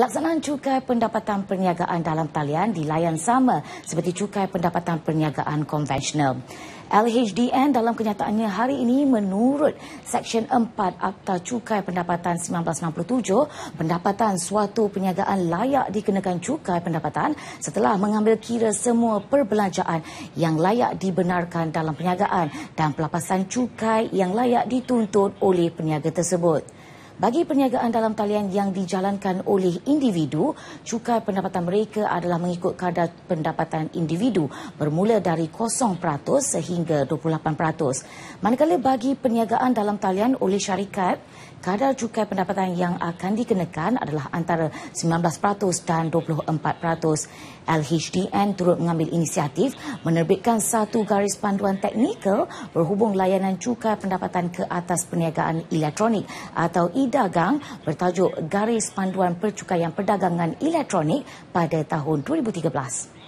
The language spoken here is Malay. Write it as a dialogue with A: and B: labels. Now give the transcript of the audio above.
A: pelaksanaan cukai pendapatan perniagaan dalam talian dilayan sama seperti cukai pendapatan perniagaan konvensional. LHDN dalam kenyataannya hari ini menurut Seksyen 4 Akta Cukai Pendapatan 1967, pendapatan suatu perniagaan layak dikenakan cukai pendapatan setelah mengambil kira semua perbelanjaan yang layak dibenarkan dalam perniagaan dan pelapasan cukai yang layak dituntut oleh peniaga tersebut. Bagi perniagaan dalam talian yang dijalankan oleh individu, cukai pendapatan mereka adalah mengikut kadar pendapatan individu bermula dari 0% sehingga 28%. Manakala bagi perniagaan dalam talian oleh syarikat, kadar cukai pendapatan yang akan dikenakan adalah antara 19% dan 24%. LHDN turut mengambil inisiatif menerbitkan satu garis panduan teknikal berhubung layanan cukai pendapatan ke atas perniagaan elektronik atau e E-Dagang bertajuk Garis Panduan Percukaian Perdagangan Elektronik pada tahun 2013.